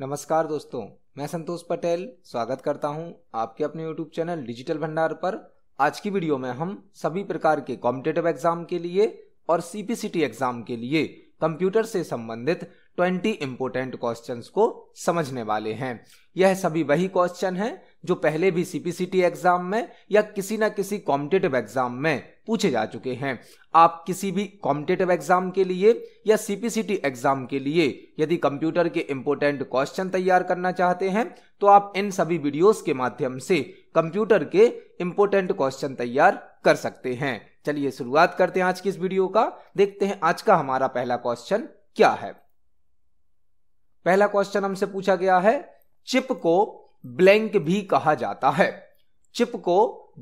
नमस्कार दोस्तों मैं संतोष पटेल स्वागत करता हूं आपके अपने YouTube चैनल डिजिटल भंडार पर आज की वीडियो में हम सभी प्रकार के कॉम्पिटेटिव एग्जाम के लिए और सीपीसीटी एग्जाम के लिए कंप्यूटर से संबंधित ट्वेंटी इंपोर्टेंट क्वेश्चन को समझने वाले हैं यह सभी वही क्वेश्चन हैं जो पहले भी सीपीसीटी एग्जाम में या किसी ना किसी कॉम्पिटेटिव एग्जाम में पूछे जा चुके हैं आप किसी भी कॉम्पिटेटिव एग्जाम के लिए या सीपीसीटी एग्जाम के लिए यदि कंप्यूटर के इंपोर्टेंट क्वेश्चन तैयार करना चाहते हैं तो आप इन सभी वीडियोस के माध्यम से कंप्यूटर के इंपोर्टेंट क्वेश्चन तैयार कर सकते हैं चलिए शुरुआत करते हैं आज की इस वीडियो का देखते हैं आज का हमारा पहला क्वेश्चन क्या है पहला क्वेश्चन हमसे पूछा गया है चिप को ब्लैंक भी कहा जाता है चिप को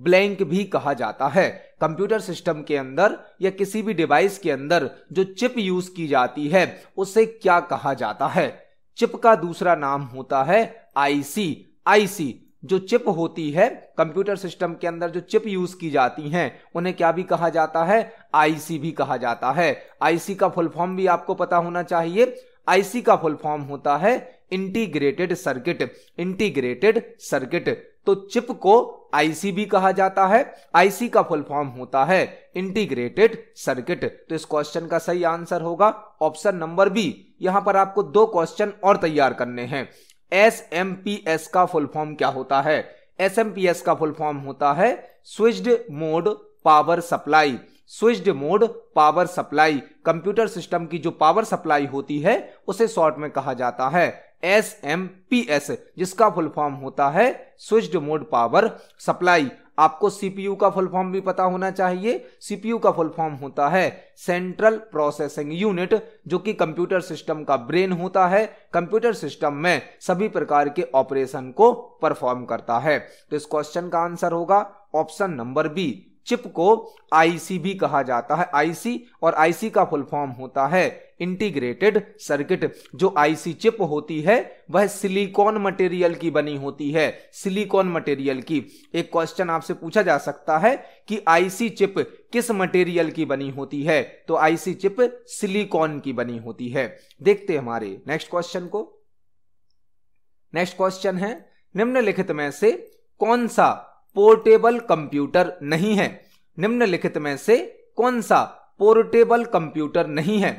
ब्लैंक भी कहा जाता है कंप्यूटर सिस्टम के अंदर या किसी भी डिवाइस के अंदर जो चिप यूज की जाती है उसे क्या कहा जाता है चिप का दूसरा नाम होता है आईसी आईसी जो चिप होती है कंप्यूटर सिस्टम के अंदर जो चिप यूज की जाती हैं उन्हें क्या भी कहा जाता है आईसी भी कहा जाता है आईसी का फुल फॉर्म भी आपको पता होना चाहिए आईसी का फुल फॉर्म होता है इंटीग्रेटेड सर्किट इंटीग्रेटेड सर्किट तो चिप को आईसी भी कहा जाता है आईसी का फुल फॉर्म होता है इंटीग्रेटेड सर्किट तो इस क्वेश्चन का सही आंसर होगा ऑप्शन नंबर बी यहां पर आपको दो क्वेश्चन और तैयार करने हैं एस एम पी एस का फुल फॉर्म क्या होता है एस एम पी एस का फुल फॉर्म होता है switched mode power supply switched mode power supply computer system की जो पावर सप्लाई होती है उसे शॉर्ट में कहा जाता है एस एम पी एस जिसका फुल फॉर्म होता है स्विच्ड मोड पावर सप्लाई आपको सीपीयू का फुल फॉर्म भी पता होना चाहिए सीपीयू का फुल फॉर्म होता है सेंट्रल प्रोसेसिंग यूनिट जो कि कंप्यूटर सिस्टम का ब्रेन होता है कंप्यूटर सिस्टम में सभी प्रकार के ऑपरेशन को परफॉर्म करता है तो इस क्वेश्चन का आंसर होगा ऑप्शन नंबर बी चिप को आईसी भी कहा जाता है आईसी और आईसी का फुल फॉर्म होता है इंटीग्रेटेड सर्किट जो आईसी चिप होती है वह सिलिकॉन मटेरियल की बनी होती है सिलिकॉन मटेरियल की एक क्वेश्चन आपसे पूछा जा सकता है कि आईसी चिप किस मटेरियल की बनी होती है तो आईसी चिप सिलिकॉन की बनी होती है देखते हमारे नेक्स्ट क्वेश्चन को नेक्स्ट क्वेश्चन है निम्नलिखित में से कौन सा पोर्टेबल कंप्यूटर नहीं है निम्नलिखित में से कौन सा पोर्टेबल कंप्यूटर नहीं है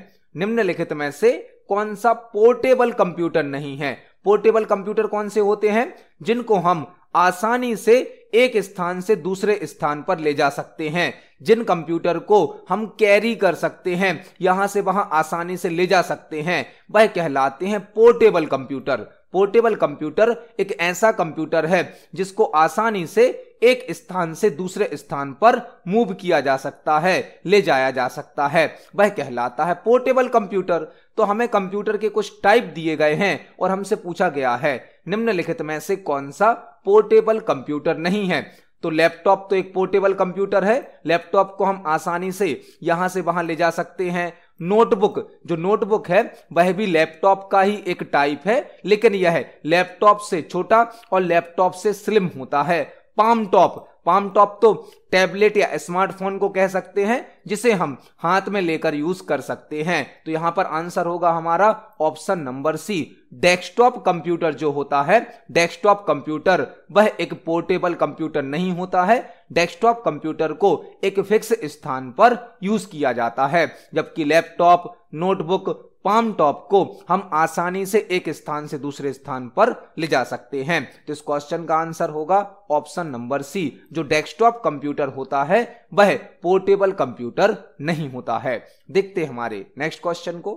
निम्नलिखित में से कौन सा पोर्टेबल कंप्यूटर नहीं है पोर्टेबल कंप्यूटर कौन से होते हैं जिनको हम आसानी से एक स्थान से दूसरे स्थान पर ले जा सकते हैं जिन कंप्यूटर को हम कैरी कर सकते हैं यहां से वहां आसानी से ले जा सकते हैं वह कहलाते हैं पोर्टेबल कंप्यूटर पोर्टेबल कंप्यूटर एक ऐसा कंप्यूटर है जिसको आसानी से एक स्थान से दूसरे स्थान पर मूव किया जा सकता है ले जाया जा सकता है वह कहलाता है पोर्टेबल कंप्यूटर तो हमें कंप्यूटर के कुछ टाइप दिए गए हैं और हमसे पूछा गया है निम्नलिखित में से कौन सा पोर्टेबल कंप्यूटर नहीं है तो लैपटॉप तो एक पोर्टेबल कंप्यूटर है लैपटॉप को हम आसानी से यहां से वहां ले जा सकते हैं नोटबुक जो नोटबुक है वह भी लैपटॉप का ही एक टाइप है लेकिन यह लैपटॉप से छोटा और लैपटॉप से स्लिम होता है पाम टॉप पाम टॉप तो टैबलेट या स्मार्टफोन को कह सकते हैं जिसे हम हाथ में लेकर यूज कर सकते हैं तो यहां पर आंसर होगा हमारा option number C desktop computer जो होता है डेस्कटॉप कंप्यूटर वह एक पोर्टेबल कंप्यूटर नहीं होता है डेस्कटॉप कंप्यूटर को एक फिक्स स्थान पर यूज किया जाता है जबकि लैपटॉप नोटबुक पाम टॉप को हम आसानी से एक स्थान से दूसरे स्थान पर ले जा सकते हैं तो इस क्वेश्चन का आंसर होगा ऑप्शन नंबर सी जो डेस्कटॉप कंप्यूटर होता है वह पोर्टेबल कंप्यूटर नहीं होता है देखते हमारे नेक्स्ट क्वेश्चन को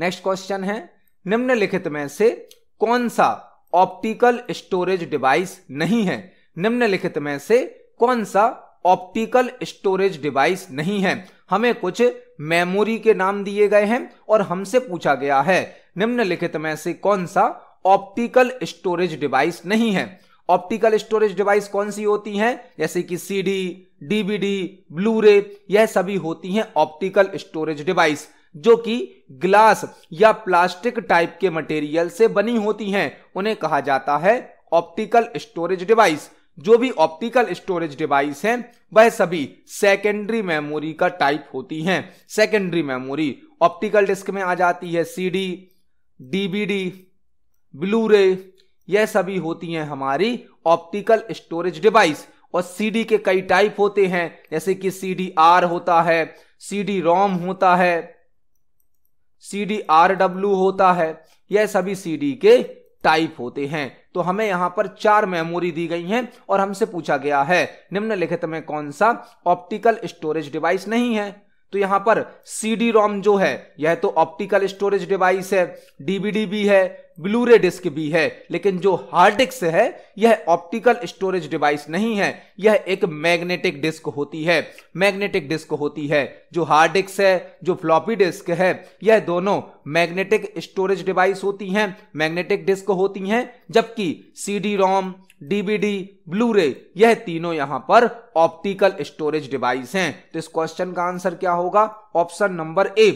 नेक्स्ट क्वेश्चन है निम्नलिखित में से कौन सा ऑप्टिकल स्टोरेज डिवाइस नहीं है निम्नलिखित में से कौन सा ऑप्टिकल स्टोरेज डिवाइस नहीं है हमें कुछ मेमोरी के नाम दिए गए हैं और हमसे पूछा गया है निम्नलिखित में से कौन सा ऑप्टिकल स्टोरेज डिवाइस नहीं है ऑप्टिकल स्टोरेज डिवाइस कौन सी होती हैं जैसे कि सीडी डीवीडी ब्लूरे यह सभी होती हैं ऑप्टिकल स्टोरेज डिवाइस जो कि ग्लास या प्लास्टिक टाइप के मटेरियल से बनी होती हैं उन्हें कहा जाता है ऑप्टिकल स्टोरेज डिवाइस जो भी ऑप्टिकल स्टोरेज डिवाइस हैं वह सभी सेकेंडरी मेमोरी का टाइप होती हैं सेकेंडरी मेमोरी ऑप्टिकल डिस्क में आ जाती है सीडी डीवीडी रे यह सभी होती हैं हमारी ऑप्टिकल स्टोरेज डिवाइस और सीडी के कई टाइप होते हैं जैसे कि सी डी आर होता है सी डी रोम होता है सी डी आर डब्ल्यू होता है यह सभी सी डी के टाइप होते हैं तो हमें यहां पर चार मेमोरी दी गई हैं और हमसे पूछा गया है निम्नलिखित में कौन सा ऑप्टिकल स्टोरेज डिवाइस नहीं है तो यहां पर सीडी रोम जो है यह तो ऑप्टिकल स्टोरेज डिवाइस है डीबीडी भी है ब्लूरे डिस्क भी है लेकिन जो हार्ड डिस्क है यह ऑप्टिकल स्टोरेज डिवाइस नहीं है यह एक मैग्नेटिक डिस्क होती है मैग्नेटिक डिस्क होती है जो हार्ड डिस्क है जो फ्लॉपी डिस्क है यह दोनों मैग्नेटिक स्टोरेज डिवाइस होती हैं मैग्नेटिक डिस्क होती हैं जबकि सीडी रोम डीवीडी रे यह तीनों यहां पर ऑप्टिकल स्टोरेज डिवाइस हैं तो इस क्वेश्चन का आंसर क्या होगा option number A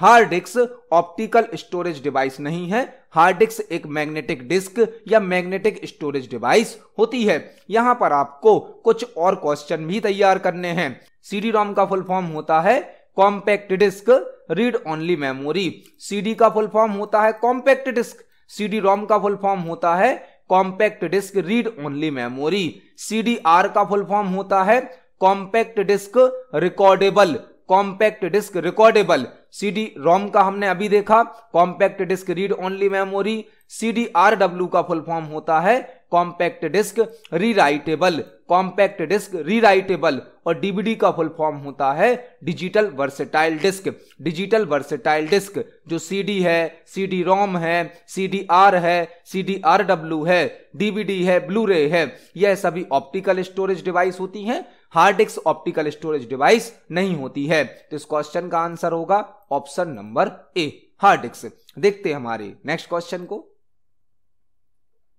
hard disk optical storage device नहीं है हार्ड डिस्क एक मैग्नेटिक डिस्क या मैग्नेटिक स्टोरेज डिवाइस होती है यहां पर आपको कुछ और क्वेश्चन भी तैयार करने हैं सीडी रोम का फुल फॉर्म होता है compact disc read only memory CD का फुल फॉर्म होता है कॉम्पैक्ट डिस्क सीडी रोम का फुल फॉर्म होता है compact disc read only memory CDR का फुल फॉर्म होता है compact disc recordable compact disc recordable CD ROM का हमने अभी देखा compact disc read only memory CDRW का फुल फॉर्म होता है compact disc rewritable compact disc rewritable और डीबीडी का फुल फॉर्म होता है digital versatile disc digital versatile disc जो सीडी है सीडी रोम है सीडीआर है सीडीआरडब्ल्यू है डीबीडी है ब्लू रे है यह सभी ऑप्टिकल स्टोरेज डिवाइस होती हैं hard disk optical storage device नहीं होती है तो इस क्वेश्चन का आंसर होगा option number A hard disk देखते हैं हमारे नेक्स्ट क्वेश्चन को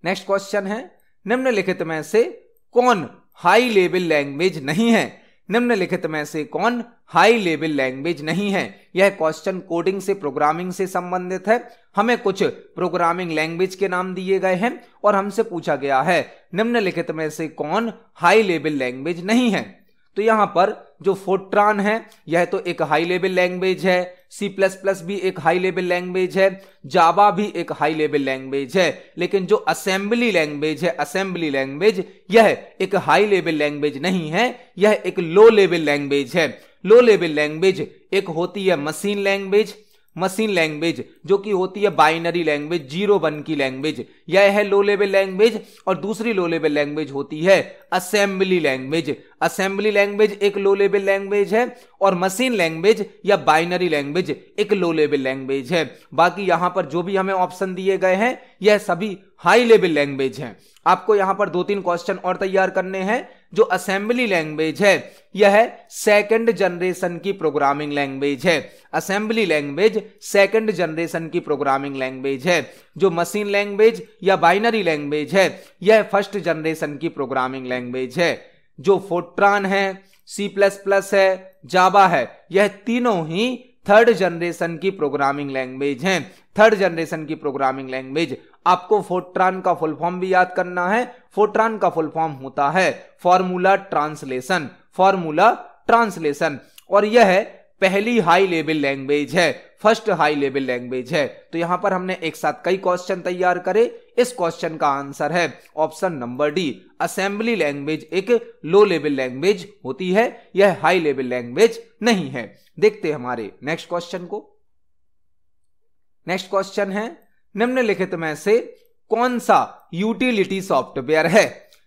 नेक्स्ट क्वेश्चन है निम्नलिखित में से कौन हाई लेवल लैंग्वेज नहीं है निम्नलिखित में से कौन हाई लेवल लैंग्वेज नहीं है यह क्वेश्चन कोडिंग से प्रोग्रामिंग से संबंधित है हमें कुछ प्रोग्रामिंग लैंग्वेज के नाम दिए गए हैं और हमसे पूछा गया है निम्नलिखित में से कौन हाई लेवल लैंग्वेज नहीं है तो यहां पर जो फोट्रान है यह तो एक हाई लेवल लैंग्वेज है सी प्लस प्लस भी एक हाई लेवल लैंग्वेज है जावा भी एक हाई लेवल लैंग्वेज है लेकिन जो असेंबली लैंग्वेज है असेंबली लैंग्वेज यह एक हाई लेवल लैंग्वेज नहीं है यह एक लो लेवल लैंग्वेज है लो लेवल लैंग्वेज एक होती है मशीन लैंग्वेज मशीन लैंग्वेज जो कि होती है बाइनरी लैंग्वेज जीरो वन की लैंग्वेज यह है लो लेवल लैंग्वेज और दूसरी लो लेवल लैंग्वेज होती है असेंबली लैंग्वेज असेंबली लैंग्वेज एक लो लेवल लैंग्वेज है और मशीन लैंग्वेज या बाइनरी लैंग्वेज एक लो लेवल लैंग्वेज है बाकी यहां पर जो भी हमें ऑप्शन दिए गए हैं यह सभी हाई लेवल लैंग्वेज हैं आपको यहां पर दो तीन क्वेश्चन और तैयार करने हैं जो असेंबली लैंग्वेज है यह सेकंड जनरेशन की प्रोग्रामिंग लैंग्वेज है असेंबली लैंग्वेज सेकंड जनरेशन की प्रोग्रामिंग लैंग्वेज है जो मशीन लैंग्वेज या बाइनरी लैंग्वेज है यह फर्स्ट जनरेशन की प्रोग्रामिंग लैंग्वेज है जो फोट्रान है सी प्लस प्लस है जाबा है यह तीनों ही थर्ड जनरेशन की प्रोग्रामिंग लैंग्वेज हैं थर्ड जनरेशन की प्रोग्रामिंग लैंग्वेज आपको फोर्ट्रान का फुल फॉर्म भी याद करना है फोर्ट्रान का फुल फॉर्म होता है फॉर्मूला ट्रांसलेशन फॉर्मूला ट्रांसलेशन और यह है पहली हाई लेवल लैंग्वेज है फर्स्ट हाई लेवल लैंग्वेज है तो यहां पर हमने एक साथ कई क्वेश्चन तैयार करे इस क्वेश्चन का आंसर है option number D assembly language एक लो लेवल लैंग्वेज होती है यह हाई लेवल लैंग्वेज नहीं है देखते हमारे नेक्स्ट क्वेश्चन को नेक्स्ट क्वेश्चन है निम्नलिखित में से कौन सा यूटिलिटी सॉफ्टवेयर है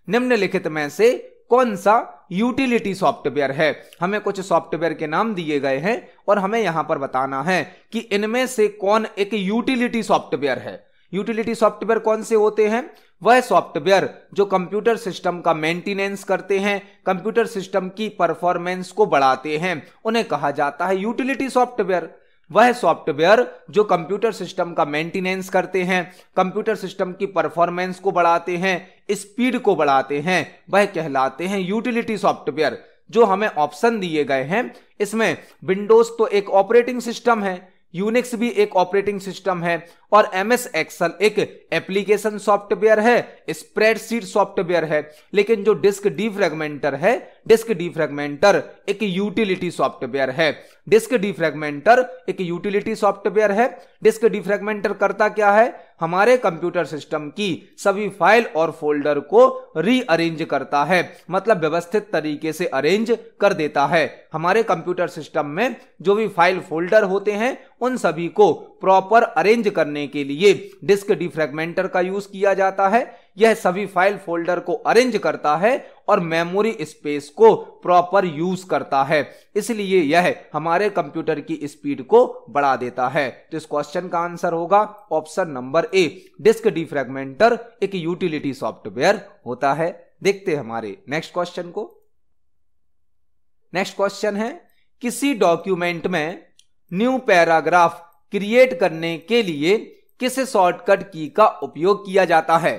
निम्नलिखित में से कौन सा यूटिलिटी सॉफ्टवेयर है हमें कुछ सॉफ्टवेयर के नाम दिए गए हैं और हमें यहां पर बताना है कि इनमें से कौन एक यूटिलिटी सॉफ्टवेयर है यूटिलिटी सॉफ्टवेयर कौन से होते हैं वह सॉफ्टवेयर जो कंप्यूटर सिस्टम का मेंटेनेंस करते हैं कंप्यूटर सिस्टम की परफॉर्मेंस को बढ़ाते हैं उन्हें कहा जाता है यूटिलिटी सॉफ्टवेयर वह सॉफ्टवेयर जो कंप्यूटर सिस्टम का मेंटेनेंस करते हैं कंप्यूटर सिस्टम की परफॉर्मेंस को बढ़ाते हैं स्पीड को बढ़ाते हैं वह कहलाते हैं यूटिलिटी सॉफ्टवेयर जो हमें ऑप्शन दिए गए हैं इसमें विंडोज तो एक ऑपरेटिंग सिस्टम है यूनिक्स भी एक ऑपरेटिंग सिस्टम है और एम एस एक्सल एक एप्लीकेशन सॉफ्टवेयर है स्प्रेडशीट सॉफ्टवेयर है लेकिन जो डिस्क डिफ्रेगमेंटर है डिस्क डिफ्रेगमेंटर एक यूटिलिटी सॉफ्टवेयर है डिस्क डिफ्रेगमेंटर एक यूटिलिटी सॉफ्टवेयर है डिस्क डिफ्रेगमेंटर करता क्या है हमारे कंप्यूटर सिस्टम की सभी फाइल और फोल्डर को रीअरेंज करता है मतलब व्यवस्थित तरीके से अरेंज कर देता है हमारे कंप्यूटर सिस्टम में जो भी फाइल फोल्डर होते हैं उन सभी को प्रॉपर अरेंज करने करने के लिए डिस्क डिफ्रेगमेंटर का यूज किया जाता है यह सभी फाइल फोल्डर को अरेंज करता है और मेमोरी स्पेस को प्रॉपर यूज करता है इसलिए यह हमारे कंप्यूटर की स्पीड को बढ़ा देता है तो इस क्वेश्चन का आंसर होगा option number A disk defragmenter एक यूटिलिटी सॉफ्टवेयर होता है देखते हमारे नेक्स्ट क्वेश्चन को नेक्स्ट क्वेश्चन है किसी डॉक्यूमेंट में न्यू पैराग्राफ क्रिएट करने के लिए किस शॉर्टकट की का उपयोग किया जाता है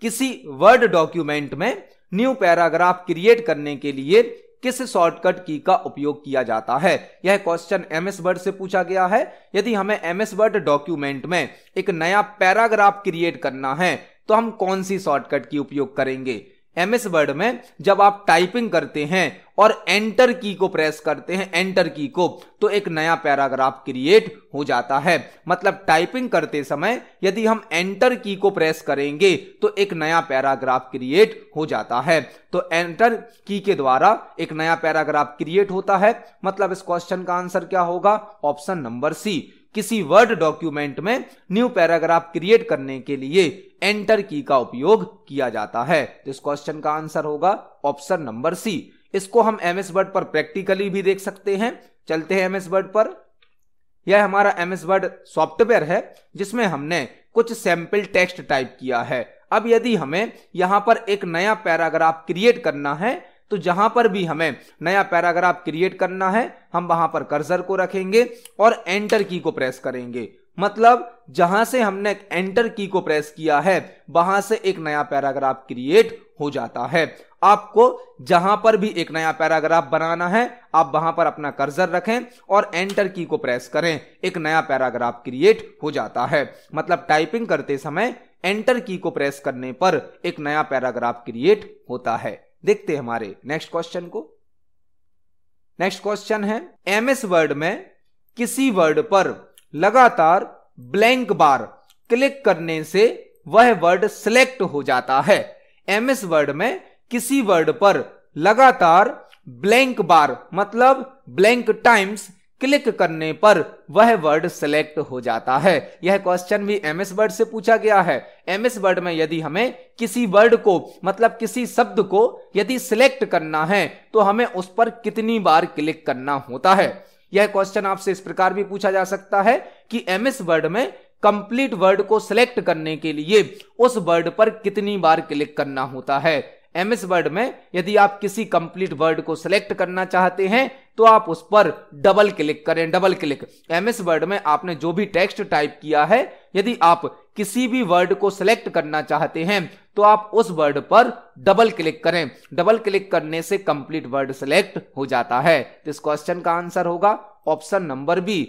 किसी वर्ड डॉक्यूमेंट में न्यू पैराग्राफ क्रिएट करने के लिए किस शॉर्टकट की का उपयोग किया जाता है यह क्वेश्चन एम एस वर्ड से पूछा गया है यदि हमें एम एस वर्ड डॉक्यूमेंट में एक नया पैराग्राफ क्रिएट करना है तो हम कौन सी शॉर्टकट की उपयोग करेंगे एमएस वर्ड में जब आप टाइपिंग करते हैं और एंटर की को प्रेस करते हैं एंटर की को तो एक नया पैराग्राफ क्रिएट हो जाता है मतलब टाइपिंग करते समय यदि हम एंटर की को प्रेस करेंगे तो एक नया पैराग्राफ क्रिएट हो जाता है तो एंटर की के द्वारा एक नया पैराग्राफ क्रिएट होता है मतलब इस क्वेश्चन का आंसर क्या होगा ऑप्शन नंबर सी किसी वर्ड डॉक्यूमेंट में न्यू पैराग्राफ क्रिएट करने के लिए एंटर की का उपयोग किया जाता है तो इस क्वेश्चन का आंसर होगा ऑप्शन नंबर सी इसको हम एम एस वर्ड पर प्रैक्टिकली भी देख सकते हैं चलते हैं एम एस वर्ड पर यह हमारा एम एस वर्ड सॉफ्टवेयर है जिसमें हमने कुछ सैंपल टेक्स्ट टाइप किया है अब यदि हमें यहां पर एक नया पैराग्राफ क्रिएट करना है तो जहां पर भी हमें नया पैराग्राफ क्रिएट करना है हम वहां पर कर्जर को रखेंगे और एंटर की को प्रेस करेंगे मतलब जहां से हमने एंटर की को प्रेस किया है वहां से एक नया पैराग्राफ क्रिएट हो जाता है आपको जहां पर भी एक नया पैराग्राफ बनाना है आप वहां पर अपना कर्जर रखें और एंटर की को प्रेस करें एक नया पैराग्राफ क्रिएट हो जाता है मतलब टाइपिंग करते समय एंटर की को प्रेस करने पर एक नया पैराग्राफ क्रिएट होता है देखते हैं हमारे नेक्स्ट क्वेश्चन को नेक्स्ट क्वेश्चन है एमएस वर्ड में किसी वर्ड पर लगातार ब्लैंक बार क्लिक करने से वह वर्ड सिलेक्ट हो जाता है एमएस वर्ड में किसी वर्ड पर लगातार ब्लैंक बार मतलब ब्लैंक टाइम्स क्लिक करने पर वह वर्ड सेलेक्ट हो जाता है यह क्वेश्चन भी एम एस वर्ड से पूछा गया है एम एस वर्ड में यदि हमें किसी वर्ड को मतलब किसी शब्द को यदि सिलेक्ट करना है तो हमें उस पर कितनी बार क्लिक करना होता है यह क्वेश्चन आपसे इस प्रकार भी पूछा जा सकता है कि एम एस वर्ड में कंप्लीट वर्ड को सिलेक्ट करने के लिए उस वर्ड पर कितनी बार क्लिक करना होता है एम एस वर्ड में यदि आप किसी कंप्लीट वर्ड को सिलेक्ट करना चाहते हैं तो आप उस पर डबल क्लिक करें double click M S Word में आपने जो भी टेक्स्ट टाइप किया है यदि आप किसी भी वर्ड को सिलेक्ट करना चाहते हैं तो आप उस वर्ड पर डबल क्लिक करें डबल क्लिक करने से कंप्लीट वर्ड सिलेक्ट हो जाता है तो इस क्वेश्चन का आंसर होगा ऑप्शन नंबर बी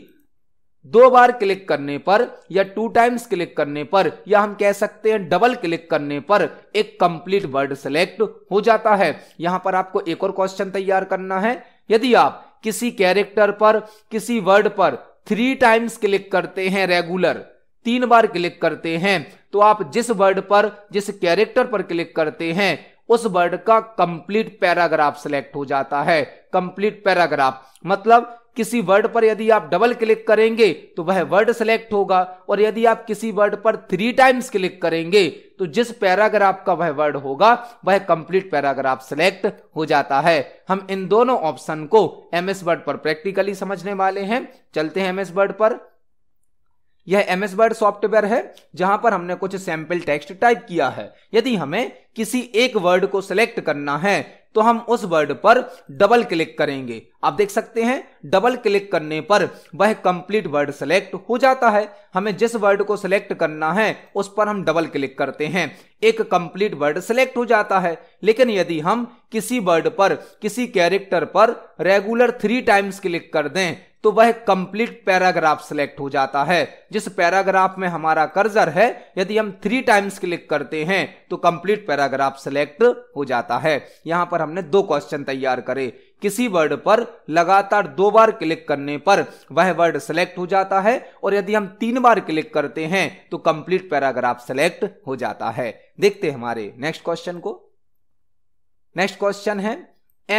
दो बार क्लिक करने पर या टू टाइम्स क्लिक करने पर या हम कह सकते हैं डबल क्लिक करने पर एक कंप्लीट वर्ड सेलेक्ट हो जाता है यहां पर आपको एक और क्वेश्चन तैयार करना है यदि आप किसी कैरेक्टर पर किसी वर्ड पर थ्री टाइम्स क्लिक करते हैं रेगुलर तीन बार क्लिक करते हैं तो आप जिस वर्ड पर जिस कैरेक्टर पर क्लिक करते हैं उस वर्ड का कंप्लीट पैराग्राफ सेलेक्ट हो जाता है कंप्लीट पैराग्राफ मतलब किसी वर्ड पर यदि आप डबल क्लिक करेंगे तो वह वर्ड सेलेक्ट होगा और यदि आप किसी वर्ड पर थ्री टाइम्स क्लिक करेंगे तो जिस पैराग्राफ का वह वर्ड होगा वह कंप्लीट पैराग्राफ सेलेक्ट हो जाता है हम इन दोनों ऑप्शन को एमएस वर्ड पर प्रैक्टिकली समझने वाले हैं चलते हैं एमएस वर्ड पर यह एम एस वर्ड सॉफ्टवेयर है जहां पर हमने कुछ सैंपल टेक्स्ट टाइप किया है यदि हमें किसी एक वर्ड को सिलेक्ट करना है तो हम उस वर्ड पर डबल क्लिक करेंगे आप देख सकते हैं डबल क्लिक करने पर वह कंप्लीट वर्ड सेलेक्ट हो जाता है हमें जिस वर्ड को सिलेक्ट करना है उस पर हम डबल क्लिक करते हैं एक कंप्लीट वर्ड सेलेक्ट हो जाता है लेकिन यदि हम किसी वर्ड पर किसी कैरेक्टर पर रेगुलर थ्री टाइम्स क्लिक कर दें तो वह कंप्लीट पैराग्राफ सेलेक्ट हो जाता है जिस पैराग्राफ में हमारा कर्जर है यदि हम थ्री टाइम्स क्लिक करते हैं तो कंप्लीट पैराग्राफ सेलेक्ट हो जाता है यहां पर हमने दो क्वेश्चन तैयार करे किसी वर्ड पर लगातार दो बार क्लिक करने पर वह वर्ड सेलेक्ट हो जाता है और यदि हम तीन बार क्लिक करते हैं तो कंप्लीट पैराग्राफ सेलेक्ट हो जाता है देखते हैं हमारे नेक्स्ट क्वेश्चन को नेक्स्ट क्वेश्चन है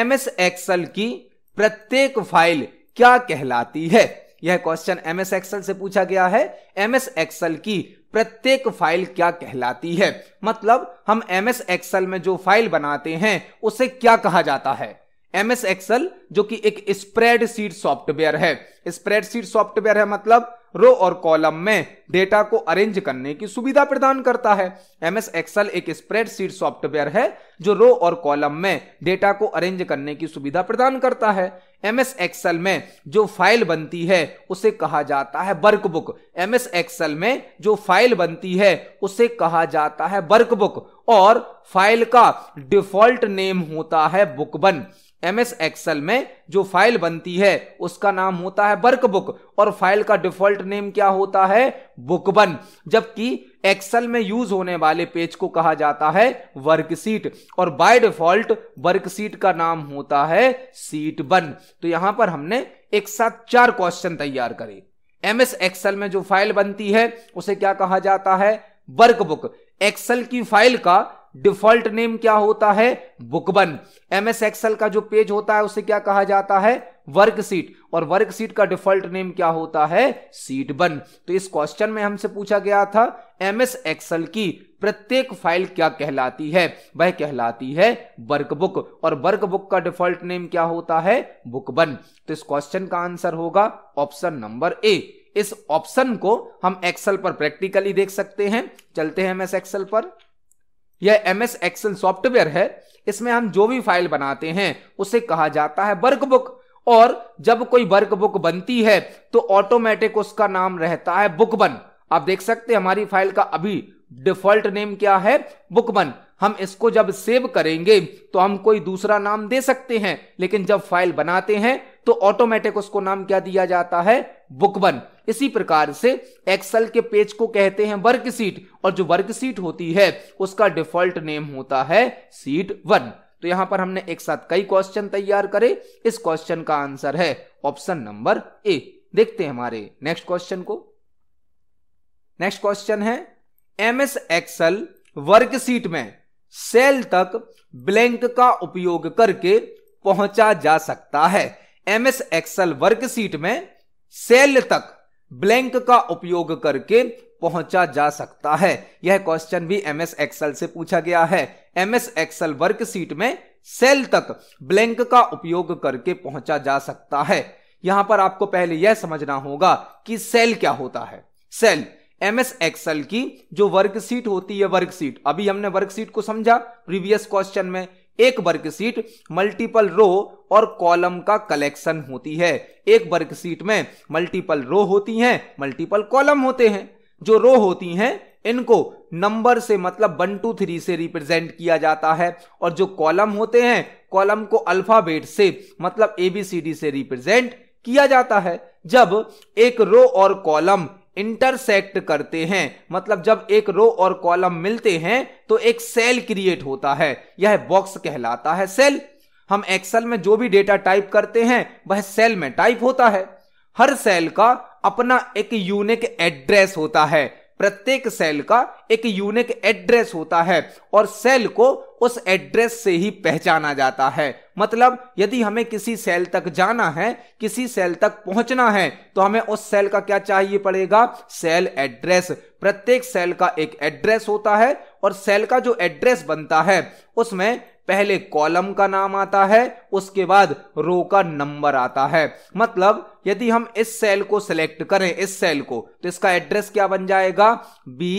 एम एस एक्सएल की प्रत्येक फाइल क्या कहलाती है यह क्वेश्चन एमएस एक्सेल से पूछा गया है एमएस एक्सेल की प्रत्येक फाइल क्या कहलाती है मतलब हम एमएस एक्सेल में जो फाइल बनाते हैं उसे क्या कहा जाता है एमएस एक्सेल जो कि एक स्प्रेडशीट सॉफ्टवेयर है स्प्रेडशीट सॉफ्टवेयर है मतलब रो और कॉलम में डेटा को अरेंज करने की सुविधा प्रदान करता है एमएस एक्सल एक स्प्रेडशीट सॉफ्टवेयर है जो रो और कॉलम में डेटा को अरेंज करने की सुविधा प्रदान करता है एमएस एक्सल में जो फाइल बनती है उसे कहा जाता है वर्कबुक एमएस एक्सल में जो फाइल बनती है उसे कहा जाता है वर्कबुक और फाइल का डिफॉल्ट नेम होता है बुकबन एम एस एक्सएल में जो फाइल बनती है उसका नाम होता है वर्क बुक और फाइल का डिफॉल्ट नेम क्या होता है बुक वन जबकि एक्सेल में यूज होने वाले पेज को कहा जाता है वर्कशीट और बाय डिफॉल्ट वर्कशीट का नाम होता है सीट वन तो यहां पर हमने एक साथ चार क्वेश्चन तैयार करे एम एस एक्सेल में जो फाइल बनती है उसे क्या कहा जाता है वर्कबुक एक्सेल की फाइल का डिफॉल्ट नेम क्या होता है बुकबन एमएस एक्सएल का जो पेज होता है उसे क्या कहा जाता है वर्कशीट और वर्कशीट का डिफॉल्ट नेम क्या होता है सीट बन तो इस क्वेश्चन में हमसे पूछा गया था एमएस एक्सएल की प्रत्येक फाइल क्या कहलाती है वह कहलाती है वर्कबुक और वर्कबुक का डिफॉल्ट नेम क्या होता है बुकबन तो इस क्वेश्चन का आंसर होगा ऑप्शन नंबर ए इस ऑप्शन को हम एक्सेल पर प्रैक्टिकली देख सकते हैं चलते हैं एमएस एक्सेल पर यह एम एस एक्सेल सॉफ्टवेयर है इसमें हम जो भी फाइल बनाते हैं उसे कहा जाता है वर्कबुक और जब कोई वर्कबुक बनती है तो ऑटोमेटिक उसका नाम रहता है बुक बन आप देख सकते हैं हमारी फाइल का अभी डिफॉल्ट नेम क्या है बुक बन हम इसको जब सेव करेंगे तो हम कोई दूसरा नाम दे सकते हैं लेकिन जब फाइल बनाते हैं तो ऑटोमेटिक उसको नाम क्या दिया जाता है बुक वन इसी प्रकार से एक्सेल के पेज को कहते हैं वर्कशीट और जो वर्कशीट होती है उसका डिफॉल्ट नेम होता है सीट वन तो यहां पर हमने एक साथ कई क्वेश्चन तैयार करे इस क्वेश्चन का आंसर है ऑप्शन नंबर ए देखते हैं हमारे नेक्स्ट क्वेश्चन को नेक्स्ट क्वेश्चन है एम एस एक्सल वर्कशीट में सेल तक ब्लैंक का उपयोग करके पहुंचा जा सकता है एमएस एक्सेल वर्कशीट में सेल तक ब्लैंक का उपयोग करके पहुंचा जा सकता है यह क्वेश्चन भी एमएस एक्सेल से पूछा गया है एमएस एक्सेल वर्कशीट में सेल तक ब्लैंक का उपयोग करके पहुंचा जा सकता है यहां पर आपको पहले यह समझना होगा कि सेल क्या होता है सेल एमएस एक्सेल की जो वर्कशीट होती है वर्कशीट अभी हमने वर्कशीट को समझा प्रीवियस क्वेश्चन में एक वर्कशीट मल्टीपल रो और कॉलम का कलेक्शन होती है एक वर्कशीट में मल्टीपल रो होती हैं मल्टीपल कॉलम होते हैं जो रो होती हैं इनको नंबर से मतलब वन टू थ्री से रिप्रेजेंट किया जाता है और जो कॉलम होते हैं कॉलम को अल्फाबेट से मतलब एबीसीडी से रिप्रेजेंट किया जाता है जब एक रो और कॉलम इंटरसेक्ट करते हैं मतलब जब एक रो और कॉलम मिलते हैं तो एक सेल क्रिएट होता है यह बॉक्स कहलाता है सेल हम एक्सेल में जो भी डेटा टाइप करते हैं वह सेल में टाइप होता है हर सेल का अपना एक यूनिक एड्रेस होता है प्रत्येक सेल का एक यूनिक एड्रेस होता है और सेल को उस एड्रेस से ही पहचाना जाता है मतलब यदि हमें किसी सेल तक जाना है किसी सेल तक पहुंचना है तो हमें उस सेल का क्या चाहिए पड़ेगा सेल एड्रेस प्रत्येक सेल का एक एड्रेस होता है और सेल का जो एड्रेस बनता है उसमें पहले कॉलम का नाम आता है उसके बाद रो का नंबर आता है मतलब यदि हम इस सेल को सिलेक्ट करें इस सेल को तो इसका एड्रेस क्या बन जाएगा बी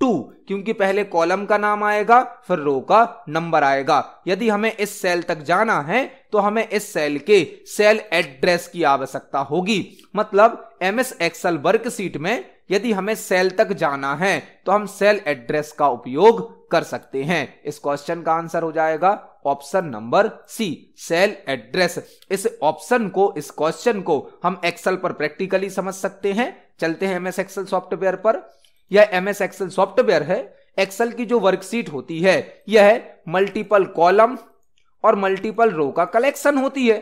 टू क्योंकि पहले कॉलम का नाम आएगा फिर रो का नंबर आएगा यदि हमें इस सेल तक जाना है तो हमें इस सेल के सेल एड्रेस की आवश्यकता होगी मतलब एम एस एक्सल वर्कशीट में यदि हमें सेल तक जाना है तो हम सेल एड्रेस का उपयोग कर सकते हैं इस क्वेश्चन का आंसर हो जाएगा option number C cell address इस ऑप्शन को इस क्वेश्चन को हम एक्सेल पर प्रैक्टिकली समझ सकते हैं चलते हैं एमएस एक्सेल सॉफ्टवेयर पर यह एम एस एक्सेल सॉफ्टवेयर है एक्सेल की जो वर्कशीट होती है यह मल्टीपल कॉलम और मल्टीपल रो का कलेक्शन होती है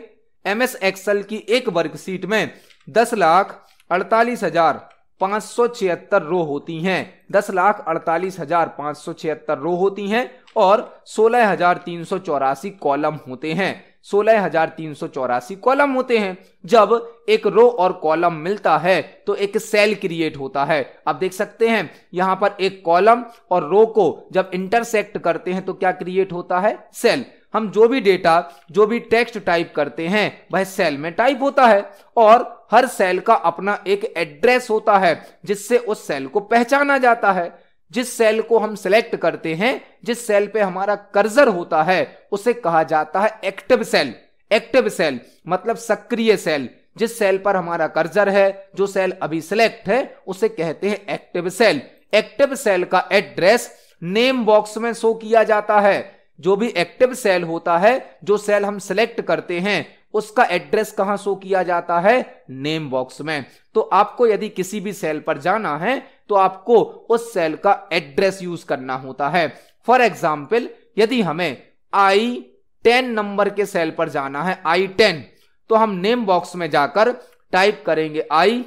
एम एस एक्सेल की एक वर्कशीट में दस लाख अड़तालीस हजार पांच सौ छिहत्तर रो होती हैं दस लाख अड़तालीस हजार पांच सौ छिहत्तर रो होती हैं और सोलह हजार तीन सौ चौरासी कॉलम होते हैं सोलह हजार तीन सौ चौरासी कॉलम होते हैं जब एक रो और कॉलम मिलता है तो एक सेल क्रिएट होता है आप देख सकते हैं यहां पर एक कॉलम और रो को जब इंटरसेक्ट करते हैं तो क्या क्रिएट होता है सेल हम जो भी डेटा जो भी टेक्स्ट टाइप करते हैं वह सेल में टाइप होता है और हर सेल का अपना एक एड्रेस होता है जिससे उस सेल को पहचाना जाता है जिस सेल को हम सेलेक्ट करते हैं जिस सेल पे हमारा कर्जर होता है उसे कहा जाता है एक्टिव सेल एक्टिव सेल मतलब सक्रिय सेल जिस सेल पर हमारा कर्जर है जो सेल अभी सिलेक्ट है उसे कहते हैं एक्टिव सेल एक्टिव सेल का एड्रेस नेम बॉक्स में शो किया जाता है जो भी एक्टिव सेल होता है जो सेल हम सिलेक्ट करते हैं उसका एड्रेस कहां शो किया जाता है नेम बॉक्स में तो आपको यदि किसी भी सेल पर जाना है तो आपको उस सेल का एड्रेस यूज करना होता है फॉर एग्जाम्पल यदि हमें आई टेन नंबर के सेल पर जाना है आई टेन तो हम नेम बॉक्स में जाकर टाइप करेंगे आई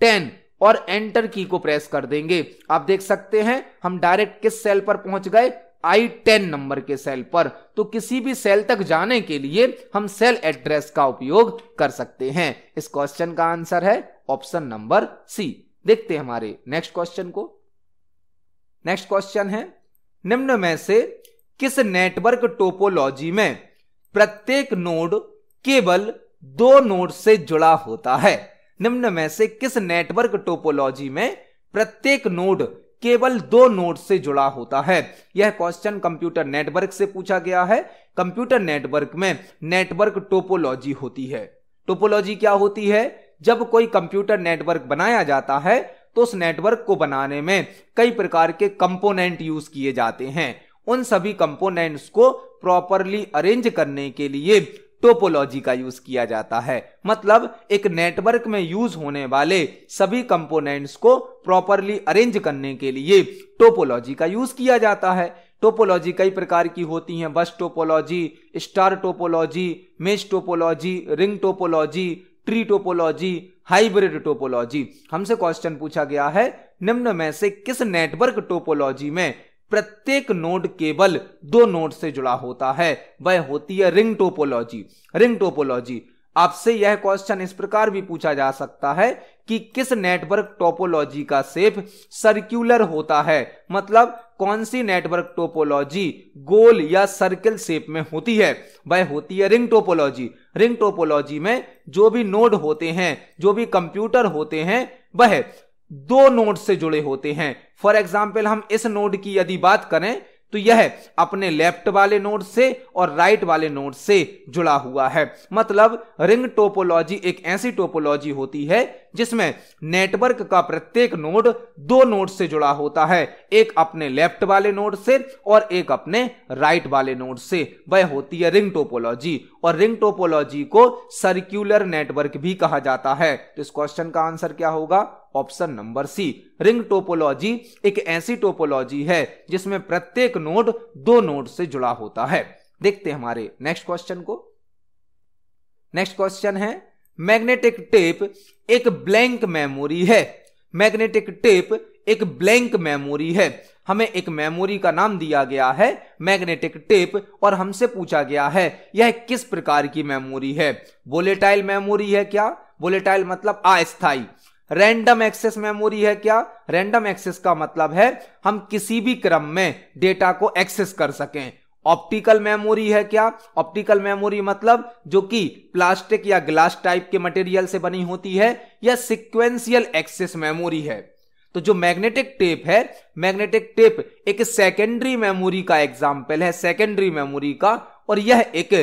टेन और एंटर की को प्रेस कर देंगे आप देख सकते हैं हम डायरेक्ट किस सेल पर पहुंच गए आई टेन नंबर के सेल पर तो किसी भी सेल तक जाने के लिए हम सेल एड्रेस का उपयोग कर सकते हैं इस क्वेश्चन का आंसर है ऑप्शन नंबर सी देखते हैं हमारे नेक्स्ट क्वेश्चन को नेक्स्ट क्वेश्चन है निम्न में से किस नेटवर्क टोपोलॉजी में प्रत्येक नोड केवल दो नोड से जुड़ा होता है निम्न में से किस नेटवर्क टोपोलॉजी में प्रत्येक नोड केवल दो नोड से जुड़ा होता है यह क्वेश्चन कंप्यूटर नेटवर्क से पूछा गया है कंप्यूटर नेटवर्क में नेटवर्क टोपोलॉजी होती है टोपोलॉजी क्या होती है जब कोई कंप्यूटर नेटवर्क बनाया जाता है तो उस नेटवर्क को बनाने में कई प्रकार के कंपोनेंट यूज किए जाते हैं उन सभी कंपोनेंट्स को प्रॉपरली अरेंज करने के लिए टोपोलॉजी का यूज किया जाता है मतलब एक नेटवर्क में यूज होने वाले सभी कंपोनेंट्स को प्रॉपरली अरेंज करने के लिए टोपोलॉजी का यूज किया जाता है टोपोलॉजी कई प्रकार की होती हैं bus topology star topology mesh topology ring topology tree topology hybrid topology हमसे क्वेश्चन पूछा गया है निम्न में से किस नेटवर्क टोपोलॉजी में प्रत्येक नोड केवल दो नोड से जुड़ा होता है वह होती है रिंग टोपोलॉजी रिंग टोपोलॉजी आपसे यह क्वेश्चन इस प्रकार भी पूछा जा सकता है कि किस नेटवर्क टोपोलॉजी का सेप सर्क्यूलर होता है मतलब कौन सी नेटवर्क टोपोलॉजी गोल या सर्कल शेप में होती है वह होती है रिंग टोपोलॉजी रिंग टोपोलॉजी में जो भी नोड होते हैं जो भी कंप्यूटर होते हैं वह दो नोड से जुड़े होते हैं फॉर एग्जाम्पल हम इस नोड की यदि बात करें तो यह अपने लेफ्ट वाले नोड से और राइट वाले नोड से जुड़ा हुआ है मतलब रिंग टोपोलॉजी एक ऐसी टोपोलॉजी होती है जिसमें नेटवर्क का प्रत्येक नोड दो नोड से जुड़ा होता है एक अपने लेफ्ट वाले नोड से और एक अपने राइट वाले नोड से वह होती है रिंग टोपोलॉजी और रिंग टोपोलॉजी को सर्क्यूलर नेटवर्क भी कहा जाता है तो इस क्वेश्चन का आंसर क्या होगा option number C ring topology एक ऐसी टोपोलॉजी है जिसमें प्रत्येक नोड दो नोड से जुड़ा होता है देखते हैं हमारे नेक्स्ट क्वेश्चन को नेक्स्ट क्वेश्चन है मैग्नेटिक टेप एक ब्लैंक मेमोरी है मैग्नेटिक टेप एक ब्लैंक मेमोरी है हमें एक मेमोरी का नाम दिया गया है मैग्नेटिक टेप और हमसे पूछा गया है यह किस प्रकार की मेमोरी है वोलेटाइल मेमोरी है क्या वोलेटाइल मतलब अस्थाई रैंडम एक्सेस मेमोरी है क्या रैंडम एक्सेस का मतलब है हम किसी भी क्रम में डेटा को एक्सेस कर सकें ऑप्टिकल मेमोरी है क्या ऑप्टिकल मेमोरी मतलब जो कि प्लास्टिक या ग्लास टाइप के मटेरियल से बनी होती है या सिक्वेंशियल एक्सेस मेमोरी है तो जो मैग्नेटिक टेप है मैग्नेटिक टेप एक सेकेंडरी मेमोरी का एग्जाम्पल है सेकेंडरी मेमोरी का और यह एक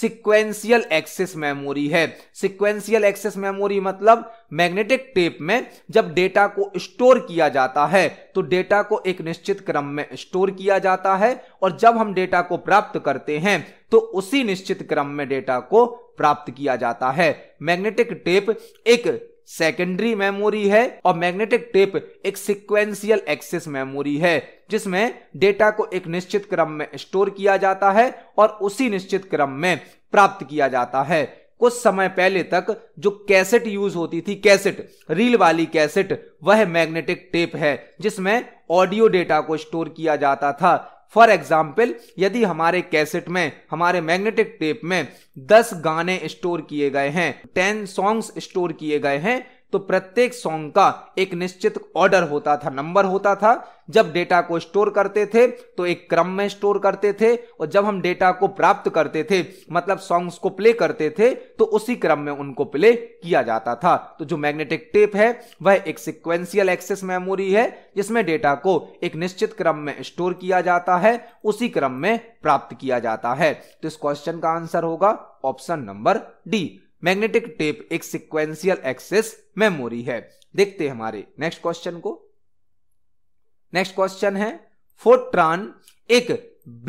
सिक्वेंशियल एक्सेस मेमोरी है सिक्वेंशियल एक्सेस मेमोरी मतलब मैग्नेटिक टेप में जब डेटा को स्टोर किया जाता है तो डेटा को एक निश्चित क्रम में स्टोर किया जाता है और जब हम डेटा को प्राप्त करते हैं तो उसी निश्चित क्रम में डेटा को प्राप्त किया जाता है मैग्नेटिक टेप एक सेकेंडरी मेमोरी है और मैग्नेटिक टेप एक सिक्वेंशियल एक्सेस मेमोरी है जिसमें डेटा को एक निश्चित क्रम में स्टोर किया जाता है और उसी निश्चित क्रम में प्राप्त किया जाता है कुछ समय पहले तक जो कैसेट यूज होती थी कैसेट रील वाली कैसेट वह मैग्नेटिक टेप है जिसमें ऑडियो डेटा को स्टोर किया जाता था फॉर एग्जाम्पल यदि हमारे कैसेट में हमारे मैग्नेटिक टेप में 10 गाने स्टोर किए गए हैं 10 सॉन्ग्स स्टोर किए गए हैं तो प्रत्येक सॉन्ग का एक निश्चित ऑर्डर होता था नंबर होता था जब डेटा को स्टोर करते थे तो एक क्रम में स्टोर करते थे और जब हम डेटा को प्राप्त करते थे मतलब सॉन्ग्स को प्ले करते थे तो उसी क्रम में उनको प्ले किया जाता था तो जो मैग्नेटिक टेप है वह एक सिक्वेंशियल एक्सेस मेमोरी है जिसमें डेटा को एक निश्चित क्रम में स्टोर किया जाता है उसी क्रम में प्राप्त किया जाता है तो इस क्वेश्चन का आंसर होगा option number D magnetic tape एक सिक्वेंशियल एक्सेस मेमोरी है देखते हैं हमारे नेक्स्ट क्वेश्चन को नेक्स्ट क्वेश्चन है फोट्रान एक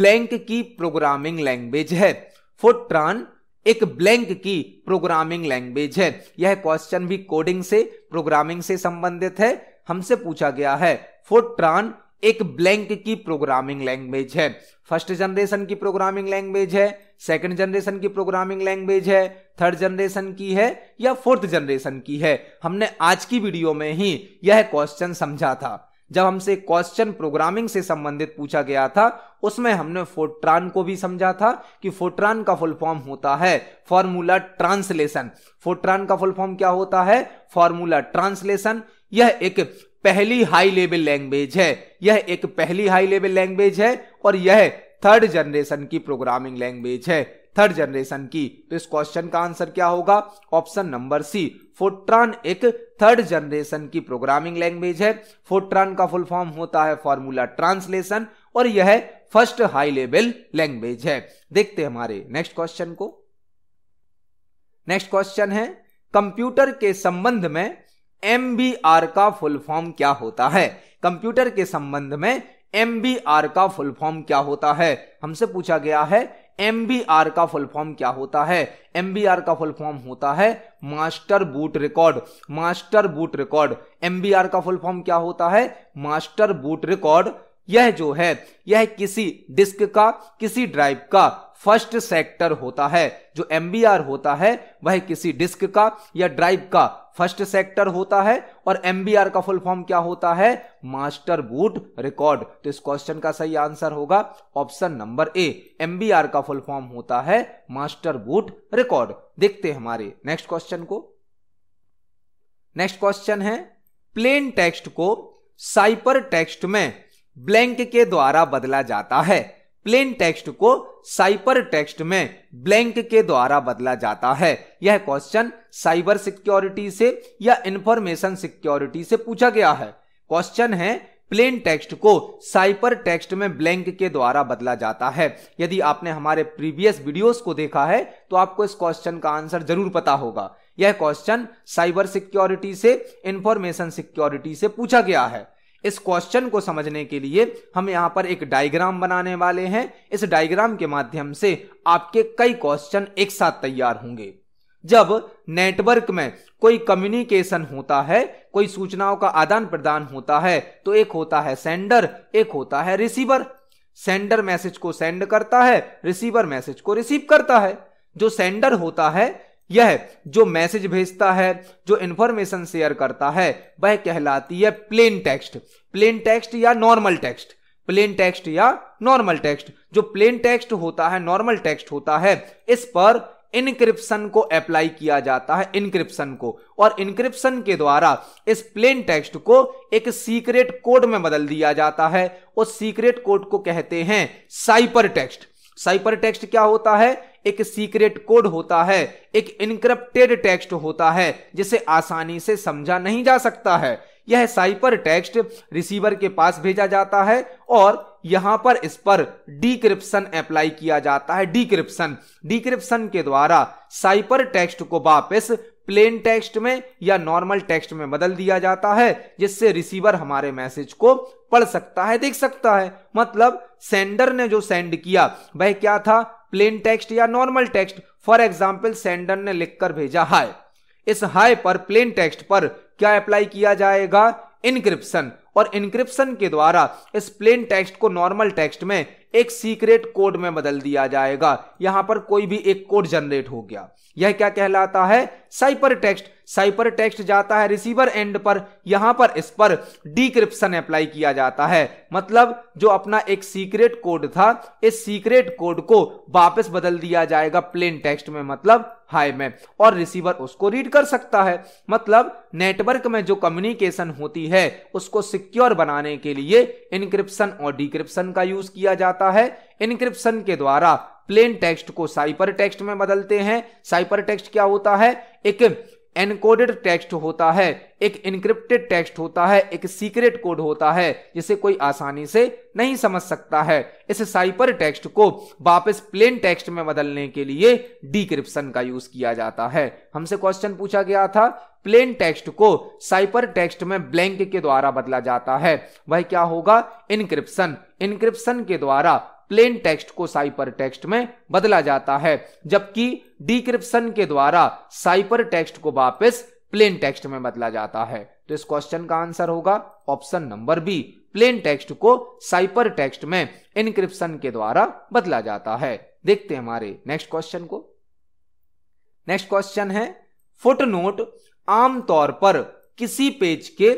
ब्लैंक की प्रोग्रामिंग लैंग्वेज है फोट्रान एक ब्लैंक की प्रोग्रामिंग लैंग्वेज है यह क्वेश्चन भी कोडिंग से प्रोग्रामिंग से संबंधित है हमसे पूछा गया है फोट्रान एक ब्लैंक की प्रोग्रामिंग लैंग्वेज है फर्स्ट जनरेशन की प्रोग्रामिंग लैंग्वेज है सेकेंड जनरेशन की प्रोग्रामिंग लैंग्वेज है थर्ड जनरेशन की है या फोर्थ जनरेशन की है हमने आज की वीडियो में ही यह क्वेश्चन समझा था जब हमसे क्वेश्चन प्रोग्रामिंग से संबंधित पूछा गया था उसमें हमने फोट्रॉन को भी समझा था कि फोट्रॉन का फुल फॉर्म होता है फॉर्मूला ट्रांसलेशन फोट्रॉन का फुल फॉर्म क्या होता है फॉर्मूला ट्रांसलेशन यह एक पहली हाई लेवल लैंग्वेज है यह एक पहली हाई लेवल लैंग्वेज है और यह थर्ड जनरेशन की प्रोग्रामिंग लैंग्वेज है थर्ड जनरेशन की तो इस क्वेश्चन का आंसर क्या होगा ऑप्शन नंबर सी फोट्रॉन एक थर्ड जनरेशन की प्रोग्रामिंग लैंग्वेज है फोट्रॉन का फुल फॉर्म होता है फॉर्मूला ट्रांसलेशन और यह फर्स्ट हाई लेवल लैंग्वेज है देखते हमारे नेक्स्ट क्वेश्चन को नेक्स्ट क्वेश्चन है कंप्यूटर के संबंध में एम का फुल फॉर्म क्या होता है कंप्यूटर के संबंध में एम का फुल फॉर्म क्या होता है हमसे पूछा गया है एम का फुल फॉर्म क्या होता है एम का फुल फॉर्म होता है master boot record master boot record M का फुल फॉर्म क्या होता है मास्टर बूट रिकॉर्ड यह जो है यह किसी डिस्क का किसी ड्राइव का फर्स्ट सेक्टर होता है जो एमबीआर होता है वह किसी डिस्क का या ड्राइव का फर्स्ट सेक्टर होता है और एम का फुल फॉर्म क्या होता है मास्टर बूट रिकॉर्ड तो इस क्वेश्चन का सही आंसर होगा ऑप्शन नंबर ए एम का फुल फॉर्म होता है मास्टर बूट रिकॉर्ड देखते हैं हमारे नेक्स्ट क्वेश्चन को नेक्स्ट क्वेश्चन है प्लेन टेक्स्ट को साइपर टेक्स्ट में ब्लैंक के द्वारा बदला जाता है प्लेन टेक्स्ट को साइबर टेक्स्ट में ब्लैंक के द्वारा बदला जाता है यह क्वेश्चन साइबर सिक्योरिटी से या इंफॉर्मेशन सिक्योरिटी से पूछा गया है क्वेश्चन है प्लेन टेक्स्ट को साइपर टेक्स्ट में ब्लैंक के द्वारा बदला जाता है यदि आपने हमारे प्रीवियस वीडियोस को देखा है तो आपको इस क्वेश्चन का आंसर जरूर पता होगा यह क्वेश्चन साइबर सिक्योरिटी से इंफॉर्मेशन सिक्योरिटी से पूछा गया है इस क्वेश्चन को समझने के लिए हम यहाँ पर एक डायग्राम बनाने वाले हैं इस डायग्राम के माध्यम से आपके कई क्वेश्चन एक साथ तैयार होंगे जब नेटवर्क में कोई कम्युनिकेशन होता है कोई सूचनाओं का आदान प्रदान होता है तो एक होता है सेंडर एक होता है रिसीवर सेंडर मैसेज को सेंड करता है रिसीवर मैसेज को रिसीव करता है जो सेंडर होता है यह जो मैसेज भेजता है जो इंफॉर्मेशन शेयर करता है वह कहलाती है प्लेन टेक्स्ट प्लेन टेक्स्ट या नॉर्मल टेक्स्ट प्लेन टेक्स्ट या नॉर्मल टेक्स्ट जो प्लेन टेक्स्ट होता है नॉर्मल टेक्स्ट होता है इस पर इनक्रिप्शन को अप्लाई किया जाता है इनक्रिप्शन को और इनक्रिप्शन के द्वारा इस प्लेन टेक्स्ट को एक सीक्रेट कोड में बदल दिया जाता है उस सीक्रेट कोड को कहते हैं साइपर टेक्स्ट साइपर टेक्स्ट क्या होता है एक सीक्रेट कोड होता है एक इनक्रप्टेड टेक्स्ट होता है जिसे आसानी से समझा नहीं जा सकता है यह साइपर टेक्स्ट रिसीवर के पास भेजा जाता है और यहां पर इस पर डिक्रिप्शन अप्लाई किया जाता है डिक्रिप्शन डिक्रिप्शन के द्वारा साइपर टेक्स्ट को वापस प्लेन टेक्स्ट में या नॉर्मल टेक्स्ट में बदल दिया जाता है जिससे रिसीवर हमारे मैसेज को पढ़ सकता है देख सकता है मतलब सेंडर ने जो सेंड किया वह क्या था प्लेन टेक्स्ट या normal text for example sender ने लिखकर भेजा हाय इस हाय पर प्लेन टेक्स्ट पर क्या अप्लाई किया जाएगा इनक्रिप्शन और इनक्रिप्शन के द्वारा इस प्लेन टेक्स्ट को नॉर्मल टेक्स्ट में एक सीक्रेट कोड में बदल दिया जाएगा यहां पर कोई भी एक कोड जनरेट हो गया यह क्या कहलाता है साइपर टेक्स्ट साइपर टेक्स्ट जाता है रिसीवर एंड पर यहां पर इस पर डिक्रिप्शन अप्लाई किया जाता है मतलब जो अपना एक सीक्रेट कोड था इस सीक्रेट कोड को वापस बदल दिया जाएगा प्लेन टेक्स्ट में मतलब हाई में और रिसीवर उसको रीड कर सकता है मतलब नेटवर्क में जो कम्युनिकेशन होती है उसको सिक्योर बनाने के लिए इनक्रिप्शन और डिक्रिप्शन का यूज किया जाता है इनक्रिप्शन के द्वारा प्लेन टेक्स्ट को साइपर टेक्स्ट में बदलते हैं साइपर टेक्स्ट क्या होता है एक एनकोडेड टेक्स्ट होता है एक इनक्रिप्टेड टेक्स्ट होता है एक सीक्रेट कोड होता है जिसे कोई आसानी से नहीं समझ सकता है इस साइपर टेक्स्ट को वापस प्लेन टेक्स्ट में बदलने के लिए डिक्रिप्शन का यूज किया जाता है हमसे क्वेश्चन पूछा गया था प्लेन टेक्स्ट को साइपर टेक्स्ट में ब्लैंक के द्वारा बदला जाता है वह क्या होगा इनक्रिप्शन इनक्रिप्शन के द्वारा प्लेन टेक्स्ट को साइपर टेक्स्ट में बदला जाता है जबकि डिक्रिप्शन के द्वारा साइपर टेक्स्ट को वापस प्लेन टेक्स्ट में बदला जाता है तो इस क्वेश्चन का आंसर होगा option number B plain text को साइपर टेक्स्ट में इनक्रिप्शन के द्वारा बदला जाता है देखते हैं हमारे नेक्स्ट क्वेश्चन को नेक्स्ट क्वेश्चन है फुटनोट आमतौर पर किसी पेज के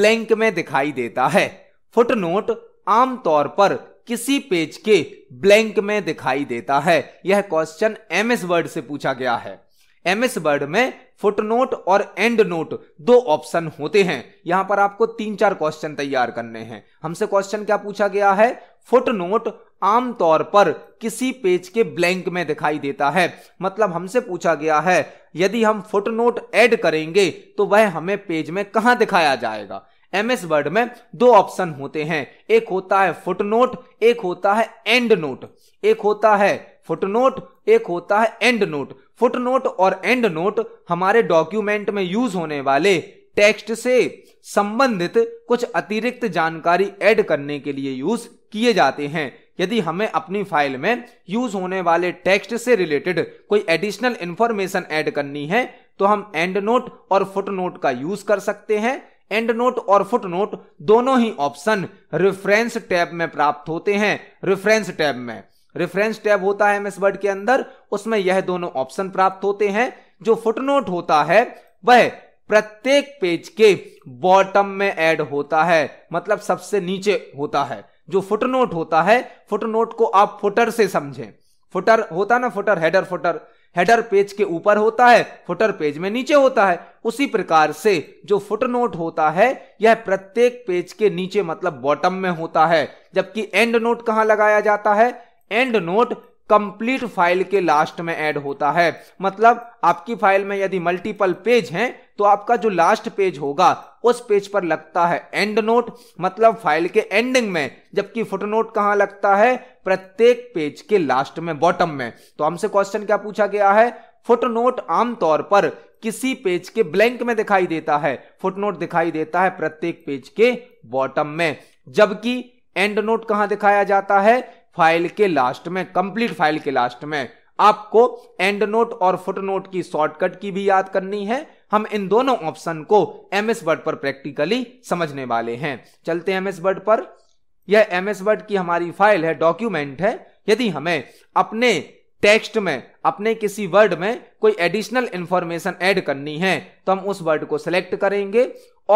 ब्लैंक में दिखाई देता है फुटनोट आमतौर पर किसी पेज के ब्लैंक में दिखाई देता है यह क्वेश्चन एम एस वर्ड से पूछा गया है एम एस वर्ड में फुटनोट और एंड नोट दो ऑप्शन होते हैं यहां पर आपको तीन चार क्वेश्चन तैयार करने हैं हमसे क्वेश्चन क्या पूछा गया है फुटनोट आमतौर पर किसी पेज के ब्लैंक में दिखाई देता है मतलब हमसे पूछा गया है यदि हम फुटनोट ऐड करेंगे तो वह हमें पेज में कहां दिखाया जाएगा एमएस वर्ड में दो ऑप्शन होते हैं एक होता है फुटनोट एक होता है एंड नोट एक होता है फुटनोट एक होता है एंड नोट फुटनोट और एंड नोट हमारे डॉक्यूमेंट में यूज होने वाले टेक्स्ट से संबंधित कुछ अतिरिक्त जानकारी ऐड करने के लिए यूज किए जाते हैं यदि हमें अपनी फाइल में यूज होने वाले टेक्स्ट से रिलेटेड कोई एडिशनल इंफॉर्मेशन ऐड करनी है तो हम एंड नोट और फुट नोट का यूज कर सकते हैं एंड नोट और फुट नोट दोनों ही ऑप्शन रेफरेंस टैब में प्राप्त होते हैं रेफरेंस टैब में रेफरेंस टैब होता है एमएस वर्ड के अंदर उसमें यह दोनों ऑप्शन प्राप्त होते हैं जो फुटनोट होता है वह प्रत्येक पेज के बॉटम में ऐड होता है मतलब सबसे नीचे होता है जो फुटनोट होता है फुटनोट को आप फुटर से समझें फुटर होता ना footer header footer header page के ऊपर होता है फुटर पेज में नीचे होता है उसी प्रकार से जो फुट नोट होता है यह प्रत्येक पेज के नीचे मतलब बॉटम में होता है जबकि एंड नोट कहां लगाया जाता है एंड नोट कंप्लीट फाइल के लास्ट में ऐड होता है मतलब आपकी फाइल में यदि मल्टीपल पेज हैं तो आपका जो लास्ट पेज होगा उस पेज पर लगता है एंड नोट मतलब फाइल के एंडिंग में जबकि फुटनोट कहां लगता है प्रत्येक पेज के लास्ट में बॉटम में तो हमसे क्वेश्चन क्या पूछा गया है फुटनोट आमतौर पर किसी पेज के ब्लैंक में दिखाई देता है फुटनोट दिखाई देता है प्रत्येक पेज के बॉटम में जबकि एंड नोट कहां दिखाया जाता है फाइल के लास्ट में कंप्लीट फाइल के लास्ट में आपको एंड नोट और फुट नोट की शॉर्टकट की भी याद करनी है हम इन दोनों ऑप्शन को एम एस वर्ड पर प्रैक्टिकली समझने वाले हैं चलते एम एस वर्ड पर यह एम एस वर्ड की हमारी फाइल है डॉक्यूमेंट है यदि हमें अपने टेक्स्ट में अपने किसी वर्ड में कोई एडिशनल इंफॉर्मेशन ऐड करनी है तो हम उस वर्ड को सिलेक्ट करेंगे